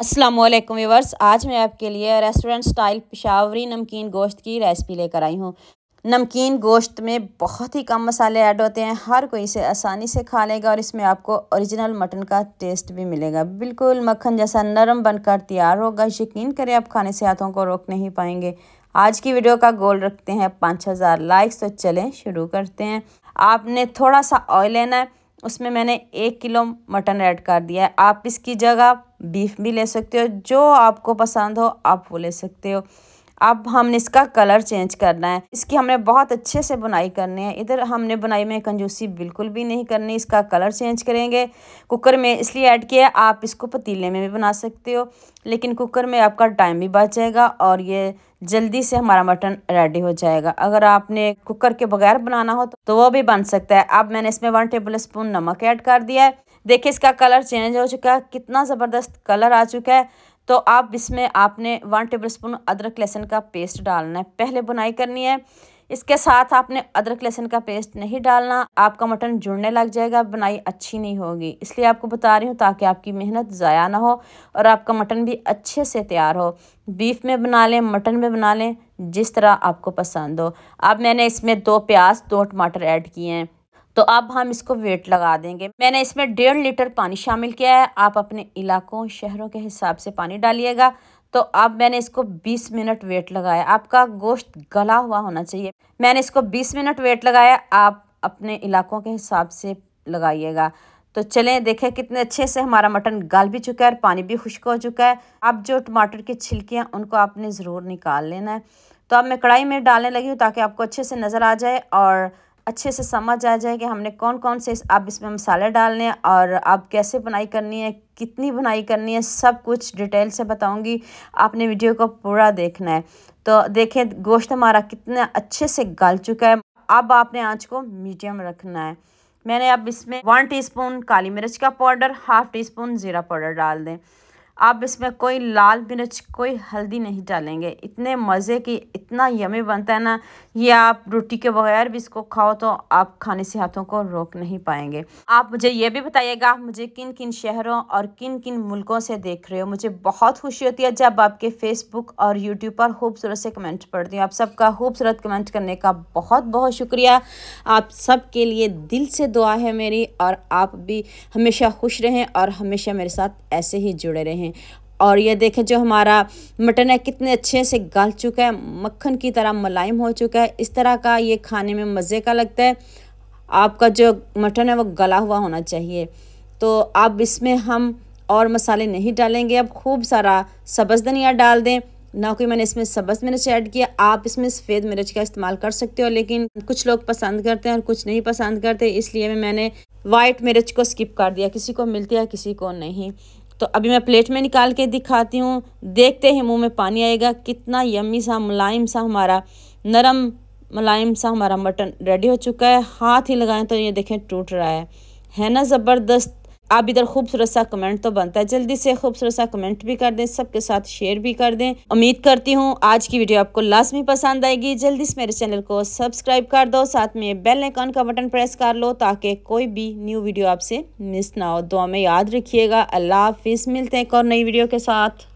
Aslam viewers आज मैं आपके लिए रेस्टोरेंट स्टाइल पिशावरी नमकीन गोश्त की रेसिपी लेकर आई हूँ नमकीन गोश्त में बहुत ही कम मसाले ऐड होते हैं हर कोई इसे आसानी से खा लेगा और इसमें आपको ओरिजिनल मटन का टेस्ट भी मिलेगा बिल्कुल मक्खन जैसा नरम बनकर तैयार होगा यकीन करें आप खाने से हाथों को रोक नहीं पाएंगे आज की वीडियो का गोल रखते हैं पाँच हज़ार लाइक्स तो चलें शुरू करते हैं आपने थोड़ा सा ऑयल लेना है उसमें मैंने एक किलो मटन ऐड कर दिया है आप इसकी जगह बीफ भी ले सकते हो जो आपको पसंद हो आप वो ले सकते हो अब हमने इसका कलर चेंज करना है इसकी हमने बहुत अच्छे से बुनाई करनी है इधर हमने बुनाई में कंजूसी बिल्कुल भी नहीं करनी इसका कलर चेंज करेंगे कुकर में इसलिए ऐड किया आप इसको पतीले में भी बना सकते हो लेकिन कुकर में आपका टाइम भी जाएगा और ये जल्दी से हमारा मटन रेडी हो जाएगा अगर आपने कुकर के बगैर बनाना हो तो, तो वो भी बन सकता है अब मैंने इसमें वन टेबल स्पून नमक ऐड कर दिया है देखिए इसका कलर चेंज हो चुका है कितना ज़बरदस्त कलर आ चुका है तो आप इसमें आपने वन टेबल स्पून अदरक लहसुन का पेस्ट डालना है पहले बुनाई करनी है इसके साथ आपने अदरक लहसुन का पेस्ट नहीं डालना आपका मटन जुड़ने लग जाएगा बनाई अच्छी नहीं होगी इसलिए आपको बता रही हूँ ताकि आपकी मेहनत ज़ाया ना हो और आपका मटन भी अच्छे से तैयार हो बीफ में बना लें मटन में बना लें जिस तरह आपको पसंद हो अब मैंने इसमें दो प्याज दो टमाटर ऐड किए हैं तो अब हम इसको वेट लगा देंगे मैंने इसमें डेढ़ लीटर पानी शामिल किया है आप अपने इलाकों शहरों के हिसाब से पानी डालिएगा तो अब मैंने इसको 20 मिनट वेट लगाया आपका गोश्त गला हुआ होना चाहिए मैंने इसको 20 मिनट वेट लगाया आप अपने इलाकों के हिसाब से लगाइएगा तो चलें देखें कितने अच्छे से हमारा मटन गल भी चुका है और पानी भी खुश्क हो चुका है अब जो टमाटर की छिलकियाँ उनको आपने ज़रूर निकाल लेना है तो अब मैं कढ़ाई में डालने लगी हूँ ताकि आपको अच्छे से नज़र आ जाए और अच्छे से समझ आ जाए कि हमने कौन कौन से आप इसमें मसाले डालने हैं और आप कैसे बनाई करनी है कितनी बनाई करनी है सब कुछ डिटेल से बताऊंगी आपने वीडियो को पूरा देखना है तो देखें गोश्त हमारा कितना अच्छे से गल चुका है अब आपने आँच को मीडियम रखना है मैंने अब इसमें वन टी काली मिर्च का पाउडर हाफ़ टी स्पून ज़ीरा पाउडर डाल दें आप इसमें कोई लाल मिर्च कोई हल्दी नहीं डालेंगे इतने मज़े की इतना यमी बनता है ना ये आप रोटी के बगैर भी इसको खाओ तो आप खाने से हाथों को रोक नहीं पाएंगे आप मुझे ये भी बताइएगा आप मुझे किन किन शहरों और किन किन मुल्कों से देख रहे हो मुझे बहुत खुशी होती है जब आपके फेसबुक और यूट्यूब पर खूबसूरत से कमेंट पढ़ती हूँ आप सबका खूबसूरत कमेंट करने का बहुत बहुत शुक्रिया आप सबके लिए दिल से दुआ है मेरी और आप भी हमेशा खुश रहें और हमेशा मेरे साथ ऐसे ही जुड़े रहें हैं और ये देखें जो हमारा मटन है कितने अच्छे से गल चुका है मक्खन की तरह मलायम हो चुका है इस तरह का ये खाने में मज़े का लगता है आपका जो मटन है वो गला हुआ होना चाहिए तो अब इसमें हम और मसाले नहीं डालेंगे अब खूब सारा सब्ज़ धनिया डाल दें ना कोई मैंने इसमें सब्ज़ मिर्च ऐड किया आप इसमें सफ़ेद मिर्च का इस्तेमाल कर सकते हो लेकिन कुछ लोग पसंद करते हैं और कुछ नहीं पसंद करते इसलिए मैंने वाइट मिर्च को स्किप कर दिया किसी को मिलती है किसी को नहीं तो अभी मैं प्लेट में निकाल के दिखाती हूँ देखते ही मुंह में पानी आएगा कितना यम्मी सा मुलायम सा हमारा नरम मुलायम सा हमारा मटन रेडी हो चुका है हाथ ही लगाएं तो ये देखें टूट रहा है है ना ज़बरदस्त आप इधर खूबसूरत सा कमेंट तो बनता है जल्दी से खूबसूरत सा कमेंट भी कर दें सबके साथ शेयर भी कर दें उम्मीद करती हूँ आज की वीडियो आपको लाजमी पसंद आएगी जल्दी से मेरे चैनल को सब्सक्राइब कर दो साथ में बेल आइकन का बटन प्रेस कर लो ताकि कोई भी न्यू वीडियो आपसे मिस ना हो दुआ में याद रखिएगा अल्लाह हाफिज़ मिलते हैं एक और नई वीडियो के साथ